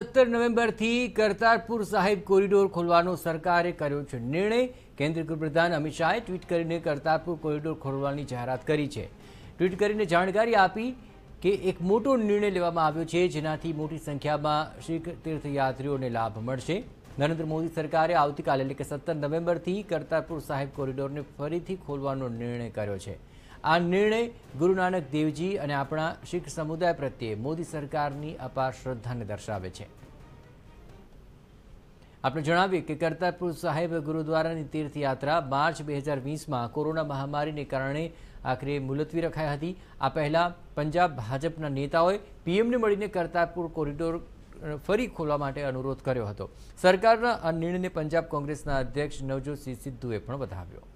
સત્તર નવેમ્બરથી કરતારપુર સાહેબ કોરિડોર ખોલવાનો સરકારે કર્યો છે નિર્ણય કેન્દ્રીય ગૃહપ્રધાન અમિત શાહે ટ્વીટ કરીને કરતારપુર કોરિડોર ખોલવાની જાહેરાત કરી છે ટ્વીટ કરીને જાણકારી આપી કે એક મોટો નિર્ણય લેવામાં આવ્યો છે જેનાથી મોટી સંખ્યામાં શીખ તીર્થયાત્રીઓને લાભ મળશે નરેન્દ્ર મોદી સરકારે આવતીકાલે એટલે કે સત્તર નવેમ્બરથી કરતારપુર સાહેબ કોરિડોરને ફરીથી ખોલવાનો નિર્ણય કર્યો છે આ નિર્ણય ગુરુ નાનક દેવજી અને આપણા શીખ સમુદાય પ્રત્યે મોદી સરકારની અપાર શ્રદ્ધાને દર્શાવે છે આપણે જણાવીએ કે કરતારપુર સાહેબ ગુરુદ્વારાની તીર્થયાત્રા માર્ચ બે હજાર વીસમાં કોરોના મહામારીને કારણે આખરે મુલતવી રખાઈ હતી આ પહેલાં પંજાબ ભાજપના નેતાઓએ પીએમને મળીને કરતારપુર કોરિડોર ફરી ખોલવા માટે અનુરોધ કર્યો હતો સરકારના આ નિર્ણયને પંજાબ કોંગ્રેસના અધ્યક્ષ નવજોતસિંહ સિદ્ધુએ પણ વધાવ્યો